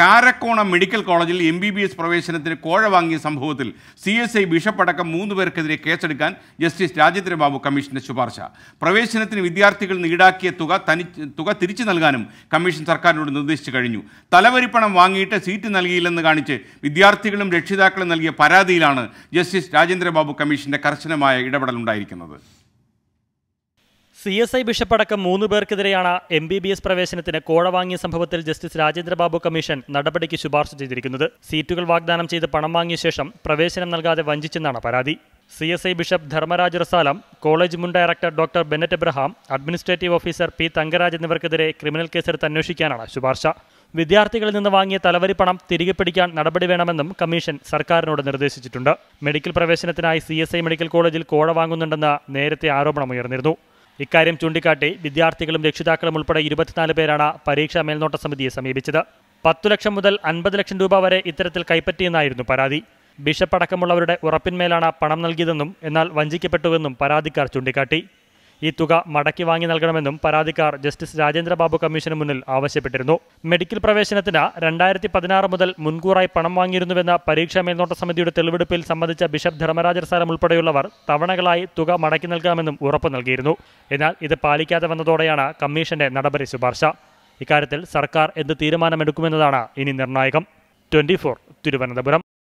Karakonam medical കോളേജിൽ M B B S പ്രവേശനത്തിന് കോഴ വാങ്ങിയ സംഭവത്തിൽ സി എസ് ഐ ബിഷപ്പ് അടക്കം മൂന്ന് പേർക്കെതിരെ കേസെടുക്കാൻ ജസ്റ്റിസ് രാജേന്ദ്ര ബാബു കമ്മീഷന്റെ ശുപാർശ പ്രവേശനത്തിന് വിദ്യാർത്ഥികൾ ഈടാക്കിയ തുക തനി തുക തിരിച്ചു നൽകാനും കമ്മീഷൻ സർക്കാരിനോട് നിർദ്ദേശിച്ചു കഴിഞ്ഞു തലവരിപ്പണം വാങ്ങിയിട്ട് സീറ്റ് നൽകിയില്ലെന്ന് കാണിച്ച് വിദ്യാർത്ഥികളും രക്ഷിതാക്കളും നൽകിയ പരാതിയിലാണ് ജസ്റ്റിസ് രാജേന്ദ്ര ബാബു കമ്മീഷന്റെ കർശനമായ ഇടപെടലുണ്ടായിരിക്കുന്നത് സി എസ് ഐ ബിഷപ്പ് അടക്കം മൂന്ന് പേർക്കെതിരെയാണ് എം ബി ബി എസ് പ്രവേശനത്തിന് കോഴ വാങ്ങിയ സംഭവത്തിൽ ജസ്റ്റിസ് രാജേന്ദ്രബാബു കമ്മീഷൻ നടപടിക്ക് ശുപാർശ ചെയ്തിരിക്കുന്നത് സീറ്റുകൾ വാഗ്ദാനം ചെയ്ത് പണം വാങ്ങിയ ശേഷം പ്രവേശനം നൽകാതെ വഞ്ചിച്ചെന്നാണ് പരാതി C S I bishop Dharmaraj Rasalam college മുൻ director doctor Bennett Abraham administrative officer P Thankaraj എന്നിവർക്കെതിരെ ക്രിമിനൽ കേസെടുത്ത് അന്വേഷിക്കാനാണ് ശുപാർശ വിദ്യാർത്ഥികളിൽ നിന്ന് വാങ്ങിയ തലവരി പണം തിരികെ പിടിക്കാൻ നടപടി വേണമെന്നും കമ്മീഷൻ സർക്കാരിനോട് നിർദ്ദേശിച്ചിട്ടുണ്ട് മെഡിക്കൽ പ്രവേശനത്തിനായി സി മെഡിക്കൽ കോളേജിൽ കോഴ വാങ്ങുന്നുണ്ടെന്ന് നേരത്തെ ആരോപണമുയർന്നിരുന്നു ഇക്കാര്യം ചൂണ്ടിക്കാട്ടി വിദ്യാർത്ഥികളും രക്ഷിതാക്കളും ഉൾപ്പെടെ ഇരുപത്തിനാല് പേരാണ് പരീക്ഷാ മേൽനോട്ട സമിതിയെ സമീപിച്ചത് പത്തു ലക്ഷം മുതൽ അൻപത് ലക്ഷം രൂപ വരെ ഇത്തരത്തിൽ കൈപ്പറ്റിയെന്നായിരുന്നു പരാതി ബിഷപ്പ് ഉറപ്പിന്മേലാണ് പണം നൽകിയതെന്നും എന്നാൽ വഞ്ചിക്കപ്പെട്ടുവെന്നും പരാതിക്കാർ ചൂണ്ടിക്കാട്ടി ഈ തുക മടക്കി വാങ്ങി നൽകണമെന്നും പരാതിക്കാർ ജസ്റ്റിസ് രാജേന്ദ്രബാബു കമ്മീഷന് മുന്നിൽ ആവശ്യപ്പെട്ടിരുന്നു മെഡിക്കൽ പ്രവേശനത്തിന് രണ്ടായിരത്തി പതിനാറ് മുതൽ മുൻകൂറായി പണം വാങ്ങിയിരുന്നുവെന്ന പരീക്ഷാ മേൽനോട്ട സമിതിയുടെ തെളിവെടുപ്പിൽ സംബന്ധിച്ച ബിഷപ്പ് ധർമ്മരാജർ സാരം ഉൾപ്പെടെയുള്ളവർ തവണകളായി തുക മടക്കി നൽകാമെന്നും ഉറപ്പു നൽകിയിരുന്നു എന്നാൽ ഇത് പാലിക്കാതെ വന്നതോടെയാണ് കമ്മീഷന്റെ നടപടി ശുപാർശ ഇക്കാര്യത്തിൽ സർക്കാർ എന്ത് തീരുമാനമെടുക്കുമെന്നതാണ് ഇനി നിർണായകം ട്വന്റി തിരുവനന്തപുരം